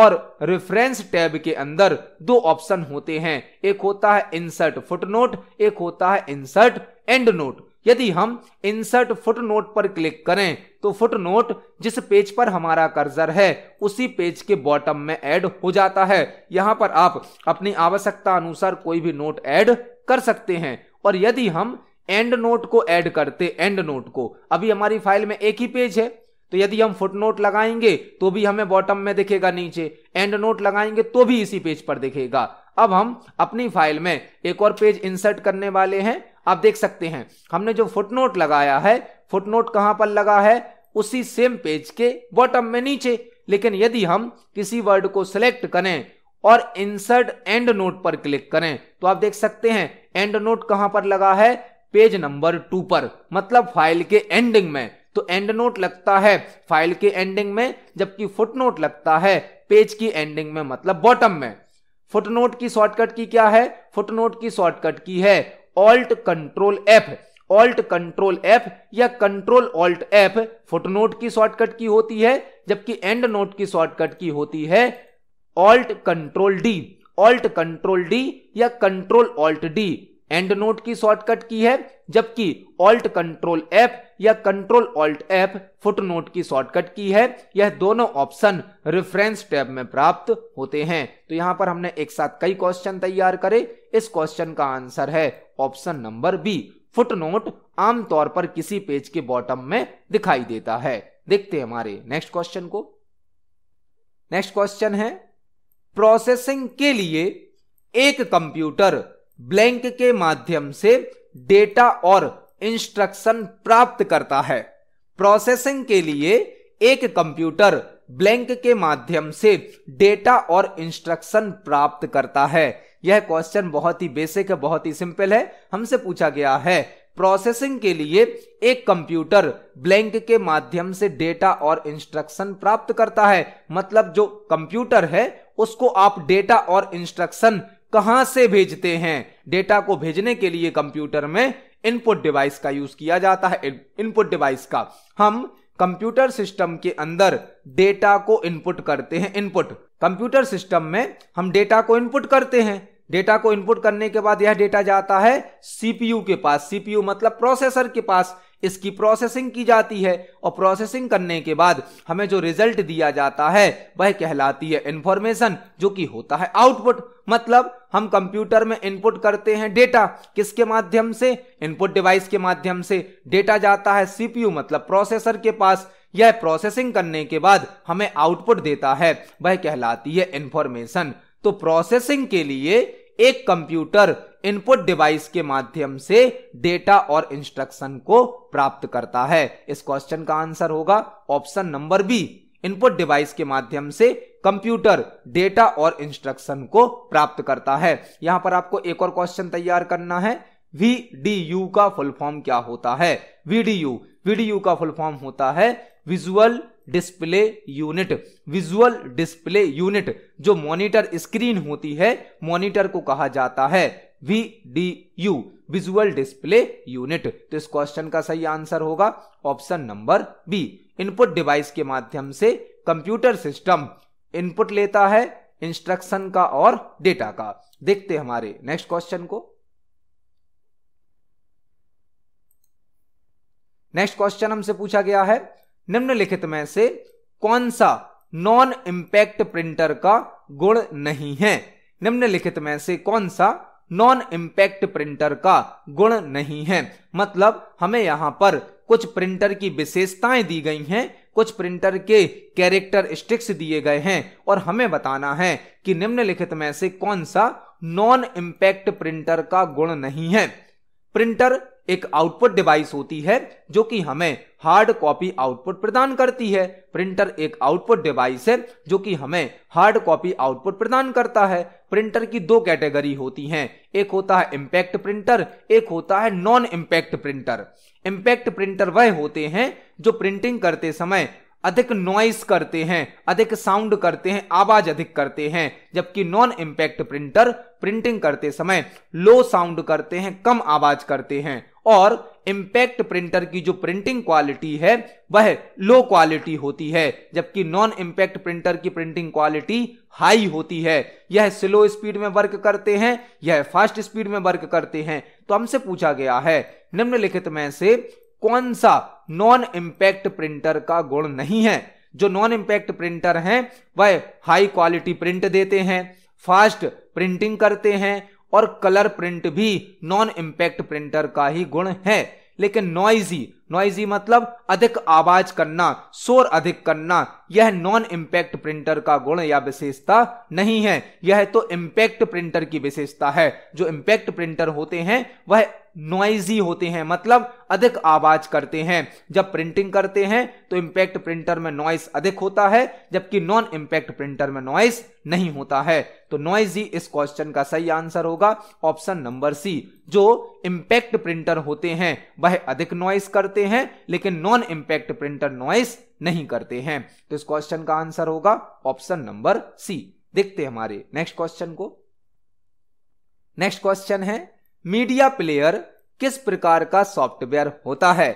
और रेफरेंस टैब के अंदर दो ऑप्शन होते हैं एक होता है इंसर्ट फुटनोट एक होता है इंसर्ट एंड नोट यदि हम इंसर्ट फुटनोट पर क्लिक करें तो फुटनोट जिस पेज पर हमारा कर्जर है उसी पेज के बॉटम में ऐड हो जाता है यहां पर आप अपनी आवश्यकता अनुसार कोई भी नोट ऐड कर सकते हैं और यदि हम एंड नोट को ऐड करते एंड नोट को अभी हमारी फाइल में एक ही पेज है तो यदि हम फुट नोट लगाएंगे तो भी हमें बॉटम में दिखेगा नीचे एंड नोट लगाएंगे तो भी इसी पेज पर दिखेगा अब हम अपनी फाइल में एक और पेज इंसर्ट करने वाले हैं आप देख सकते हैं हमने जो फुट नोट लगाया है फुट नोट कहां पर लगा है उसी सेम पेज के बॉटम में नीचे लेकिन यदि हम किसी वर्ड को सिलेक्ट करें और इंसर्ट एंड नोट पर क्लिक करें तो आप देख सकते हैं एंड नोट कहां पर लगा है पेज नंबर टू पर मतलब फाइल के एंडिंग में तो एंड नोट लगता है फाइल के एंडिंग में जबकि फुट नोट लगता है पेज की एंडिंग में मतलब बॉटम में फुट नोट की शॉर्टकट की क्या है फुट नोट की शॉर्टकट की है alt control F alt control F या कंट्रोल ऑल्ट एफ फुटनोट की शॉर्टकट की होती है जबकि एंड नोट की शॉर्टकट की होती है alt control D alt control D या control alt D endnote की शॉर्टकट की है जबकि ऑल्ट कंट्रोल एफ या control alt F footnote की शॉर्टकट की है यह दोनों ऑप्शन रेफरेंस टैब में प्राप्त होते हैं तो यहां पर हमने एक साथ कई क्वेश्चन तैयार करे इस क्वेश्चन का आंसर है option number B footnote आमतौर पर किसी पेज के बॉटम में दिखाई देता है देखते हैं हमारे नेक्स्ट क्वेश्चन को नेक्स्ट क्वेश्चन है प्रोसेसिंग के लिए एक कंप्यूटर ब्लैंक के माध्यम से डेटा और इंस्ट्रक्शन प्राप्त करता है प्रोसेसिंग के लिए एक कंप्यूटर ब्लैंक के माध्यम से डेटा और इंस्ट्रक्शन प्राप्त करता है यह क्वेश्चन बहुत ही बेसिक है बहुत ही सिंपल है हमसे पूछा गया है प्रोसेसिंग के लिए एक कंप्यूटर ब्लैंक के माध्यम से डेटा और इंस्ट्रक्शन प्राप्त करता है मतलब जो कंप्यूटर है उसको आप डेटा और इंस्ट्रक्शन कहां से भेजते हैं डेटा को भेजने के लिए कंप्यूटर में इनपुट डिवाइस का यूज किया जाता है इनपुट डिवाइस का हम कंप्यूटर सिस्टम के अंदर डेटा को इनपुट करते हैं इनपुट कंप्यूटर सिस्टम में हम डेटा को इनपुट करते हैं डेटा को इनपुट करने के बाद यह डेटा जाता है सीपीयू के पास सीपीयू मतलब प्रोसेसर के पास इसकी प्रोसेसिंग की जाती है और प्रोसेसिंग करने के बाद हमें जो रिजल्ट दिया जाता है वह कहलाती है इंफॉर्मेशन जो कि होता है आउटपुट मतलब हम कंप्यूटर में इनपुट करते हैं डेटा किसके माध्यम से इनपुट डिवाइस के माध्यम से डेटा जाता है सीपीयू मतलब प्रोसेसर के पास यह प्रोसेसिंग करने के बाद हमें आउटपुट देता है वह कहलाती है इंफॉर्मेशन तो प्रोसेसिंग के लिए एक कंप्यूटर इनपुट डिवाइस के माध्यम से डेटा और इंस्ट्रक्शन को प्राप्त करता है इस क्वेश्चन का आंसर होगा option number B input device के माध्यम से कंप्यूटर डेटा और इंस्ट्रक्शन को प्राप्त करता है यहां पर आपको एक और क्वेश्चन तैयार करना है वीडीयू का फुल फॉर्म क्या होता है VDU VDU का फुल फॉर्म होता है visual display unit visual display unit जो मॉनिटर स्क्रीन होती है मॉनिटर को कहा जाता है V D U visual display unit तो इस क्वेश्चन का सही आंसर होगा option number B input device के माध्यम से कंप्यूटर सिस्टम इनपुट लेता है इंस्ट्रक्शन का और डेटा का देखते हमारे नेक्स्ट क्वेश्चन को नेक्स्ट क्वेश्चन हमसे पूछा गया है निम्नलिखित में से कौन सा नॉन इम्पैक्ट प्रिंटर का गुण नहीं है निम्नलिखित में से कौन सा नॉन इम्पैक्ट प्रिंटर का गुण नहीं है मतलब हमें यहां पर कुछ प्रिंटर की विशेषताएं दी गई हैं कुछ प्रिंटर के कैरेक्टरिस्टिक्स दिए गए हैं और हमें बताना है कि निम्नलिखित में से कौन सा नॉन इम्पैक्ट प्रिंटर का गुण नहीं है प्रिंटर एक आउटपुट डिवाइस होती है जो कि हमें हार्ड कॉपी आउटपुट प्रदान करती है प्रिंटर एक आउटपुट डिवाइस है जो कि हमें हार्ड कॉपी आउटपुट प्रदान करता है प्रिंटर की दो कैटेगरी होती हैं एक होता है इम्पैक्ट प्रिंटर एक होता है non impact printer impact printer वह होते हैं जो प्रिंटिंग करते समय अधिक नॉइस करते हैं अधिक साउंड करते हैं आवाज अधिक करते हैं जबकि नॉन इम्पैक्ट प्रिंटर प्रिंटिंग करते समय लो साउंड करते हैं कम आवाज करते हैं और इम्पैक्ट प्रिंटर की जो प्रिंटिंग क्वालिटी है वह लो क्वालिटी होती है जबकि नॉन इम्पैक्ट प्रिंटर की प्रिंटिंग क्वालिटी हाई होती है यह स्लो स्पीड में वर्क करते हैं यह फास्ट स्पीड में वर्क करते हैं तो हमसे पूछा गया है निम्नलिखित में से कौन सा नॉन इंपैक्ट प्रिंटर का गुण नहीं है जो नॉन इम्पैक्ट प्रिंटर हैं वह हाई क्वालिटी प्रिंट देते हैं फास्ट प्रिंटिंग करते हैं और कलर प्रिंट भी नॉन इम्पैक्ट प्रिंटर का ही गुण है लेकिन नॉइजी नॉइजी मतलब अधिक आवाज करना शोर अधिक करना यह नॉन इंपैक्ट प्रिंटर का गुण या विशेषता नहीं है यह तो इम्पैक्ट प्रिंटर की विशेषता है जो इम्पैक्ट प्रिंटर होते हैं वह नॉइजी होते हैं मतलब अधिक आवाज करते हैं जब प्रिंटिंग करते हैं तो इंपैक्ट प्रिंटर में नॉइस अधिक होता है जबकि नॉन इंपैक्ट प्रिंटर में नॉइस नहीं होता है तो नॉइजी इस क्वेश्चन का सही आंसर होगा ऑप्शन नंबर सी जो इम्पैक्ट प्रिंटर होते हैं वह अधिक नॉइस करते हैं लेकिन नॉन इंपैक्ट प्रिंटर नॉइस नहीं करते हैं तो इस क्वेश्चन का आंसर होगा ऑप्शन नंबर सी देखते हमारे नेक्स्ट क्वेश्चन को नेक्स्ट क्वेश्चन है मीडिया प्लेयर किस प्रकार का सॉफ्टवेयर होता है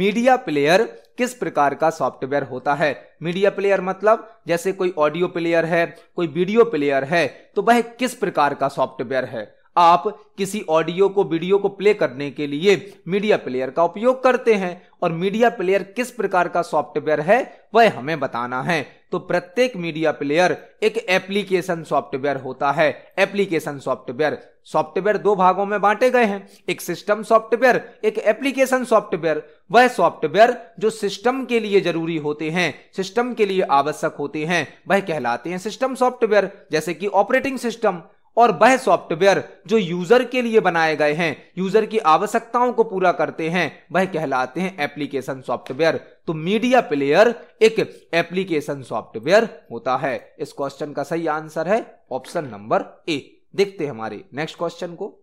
मीडिया प्लेयर किस प्रकार का सॉफ्टवेयर होता है मीडिया प्लेयर मतलब जैसे कोई ऑडियो प्लेयर है कोई वीडियो प्लेयर है तो वह किस प्रकार का सॉफ्टवेयर है आप किसी ऑडियो को वीडियो को प्ले करने के लिए मीडिया प्लेयर का उपयोग करते हैं और मीडिया प्लेयर किस प्रकार का सॉफ्टवेयर है वह हमें बताना है तो प्रत्येक मीडिया प्लेयर एक एप्लीकेशन सॉफ्टवेयर होता है एप्लीकेशन सॉफ्टवेयर सॉफ्टवेयर दो भागों में बांटे गए हैं एक सिस्टम सॉफ्टवेयर एक एप्लीकेशन सॉफ्टवेयर वह सॉफ्टवेयर जो सिस्टम के लिए जरूरी होते हैं सिस्टम के लिए आवश्यक होते हैं वह कहलाते हैं सिस्टम सॉफ्टवेयर जैसे कि ऑपरेटिंग सिस्टम और वह सॉफ्टवेयर जो यूजर के लिए बनाए गए हैं यूजर की आवश्यकताओं को पूरा करते हैं वह कहलाते हैं एप्लीकेशन सॉफ्टवेयर तो मीडिया प्लेयर एक एप्लीकेशन सॉफ्टवेयर होता है इस क्वेश्चन का सही आंसर है ऑप्शन नंबर ए देखते हैं हमारे नेक्स्ट क्वेश्चन को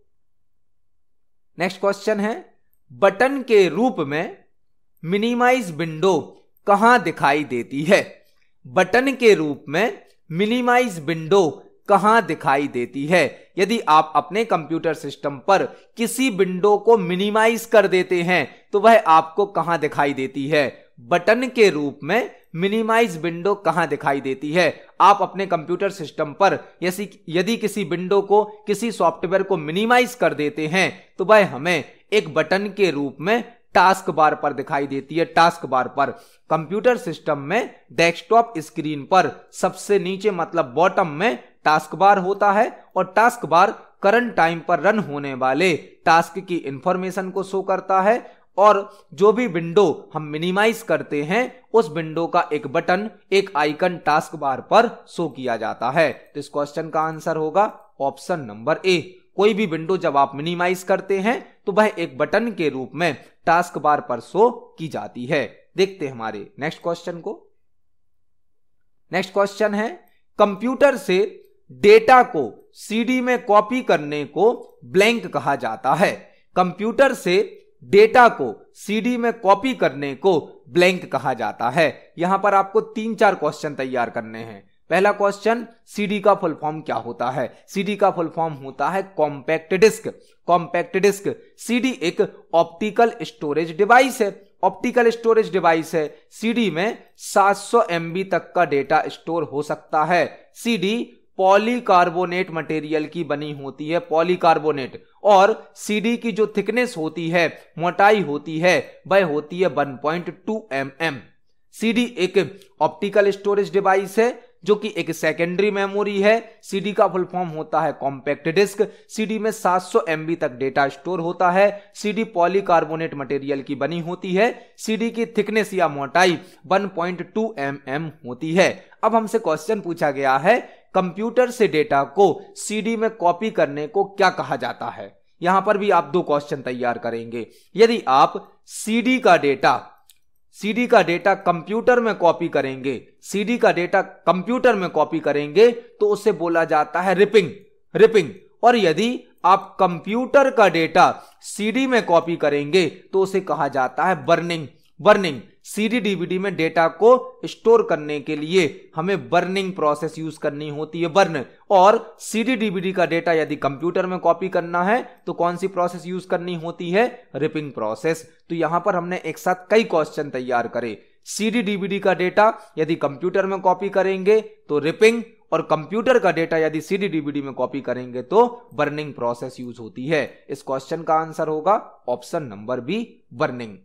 नेक्स्ट क्वेश्चन है बटन के रूप में मिनिमाइज विंडो कहां दिखाई देती है बटन के रूप में मिनिमाइज विंडो कहां दिखाई देती है यदि आप अपने कंप्यूटर सिस्टम पर किसी विंडो को मिनिमाइज कर देते हैं तो वह आपको कहां दिखाई देती है बटन के रूप में मिनिमाइज विंडो कहां दिखाई देती है आप अपने कंप्यूटर सिस्टम पर यदि किसी विंडो को किसी सॉफ्टवेयर को मिनिमाइज कर देते हैं तो वह हमें एक बटन के रूप में टास्क बार पर दिखाई देती है टास्क बार पर कंप्यूटर सिस्टम में डेस्कटॉप स्क्रीन पर सबसे नीचे मतलब बॉटम में टास्क बार होता है और टास्क बार करंट टाइम पर रन होने वाले टास्क की इंफॉर्मेशन को शो करता है और जो भी विंडो हम मिनिमाइज करते हैं उस विंडो का एक बटन एक आइकन टास्क बार पर शो किया जाता है तो इस क्वेश्चन का आंसर होगा ऑप्शन नंबर ए कोई भी विंडो जब आप मिनिमाइज करते हैं तो वह एक बटन के रूप में टास्क बार पर शो की जाती है देखते हैं हमारे नेक्स्ट क्वेश्चन को नेक्स्ट क्वेश्चन है कंप्यूटर से डेटा को सीडी में कॉपी करने को ब्लैंक कहा जाता है कंप्यूटर से डेटा को सीडी में कॉपी करने को ब्लैंक कहा जाता है यहां पर आपको तीन चार क्वेश्चन तैयार करने हैं पहला क्वेश्चन सीडी का फुल फॉर्म क्या होता है सीडी का फुल फॉर्म होता है compact disc compact disc CD एक ऑप्टिकल स्टोरेज डिवाइस है ऑप्टिकल स्टोरेज डिवाइस है सीडी में 700 सौ तक का डेटा स्टोर हो सकता है सीडी पॉलीकार्बोनेट मटेरियल की बनी होती है पॉलीकार्बोनेट और सीडी की जो थिकनेस होती है मोटाई होती है वह होती है 1.2 पॉइंट mm. सीडी एक ऑप्टिकल स्टोरेज डिवाइस है जो कि एक सेकेंडरी मेमोरी है सीडी का फुल फॉर्म होता है कॉम्पैक्ट डिस्क सीडी में 700 सौ तक डेटा स्टोर होता है सीडी पॉलीकार्बोनेट मटेरियल की बनी होती है सीडी की थिकनेस या मोटाई 1.2 पॉइंट mm होती है अब हमसे क्वेश्चन पूछा गया है कंप्यूटर से डेटा को सीडी में कॉपी करने को क्या कहा जाता है यहां पर भी आप दो क्वेश्चन तैयार करेंगे यदि आप सीडी का डेटा सीडी का डेटा कंप्यूटर में कॉपी करेंगे सीडी का डेटा कंप्यूटर में कॉपी करेंगे तो उसे बोला जाता है रिपिंग रिपिंग और यदि आप कंप्यूटर का डेटा सीडी में कॉपी करेंगे तो उसे कहा जाता है बर्निंग बर्निंग सीडी डीवीडी में डेटा को स्टोर करने के लिए हमें बर्निंग प्रोसेस यूज करनी होती है बर्न और सीडी डीवीडी का डेटा यदि कंप्यूटर में कॉपी करना है तो कौन सी प्रोसेस यूज करनी होती है रिपिंग प्रोसेस तो यहां पर हमने एक साथ कई क्वेश्चन तैयार करे सीडी डीवीडी का डेटा यदि कंप्यूटर में कॉपी करेंगे तो रिपिंग और कंप्यूटर का डेटा यदि सीडी डीवीडी में कॉपी करेंगे तो बर्निंग प्रोसेस यूज होती है इस क्वेश्चन का आंसर होगा ऑप्शन नंबर बी बर्निंग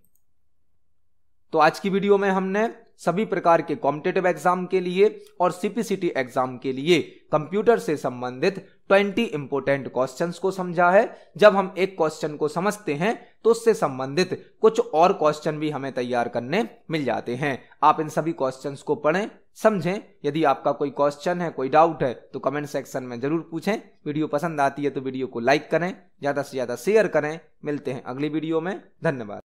तो आज की वीडियो में हमने सभी प्रकार के कॉम्पिटेटिव एग्जाम के लिए और सीपीसीटी एग्जाम के लिए कंप्यूटर से संबंधित 20 इंपोर्टेंट क्वेश्चंस को समझा है जब हम एक क्वेश्चन को समझते हैं तो उससे संबंधित कुछ और क्वेश्चन भी हमें तैयार करने मिल जाते हैं आप इन सभी क्वेश्चंस को पढ़ें समझें यदि आपका कोई क्वेश्चन है कोई डाउट है तो कमेंट सेक्शन में जरूर पूछें वीडियो पसंद आती है तो वीडियो को लाइक करें ज़्यादा से ज़्यादा शेयर करें मिलते हैं अगली वीडियो में धन्यवाद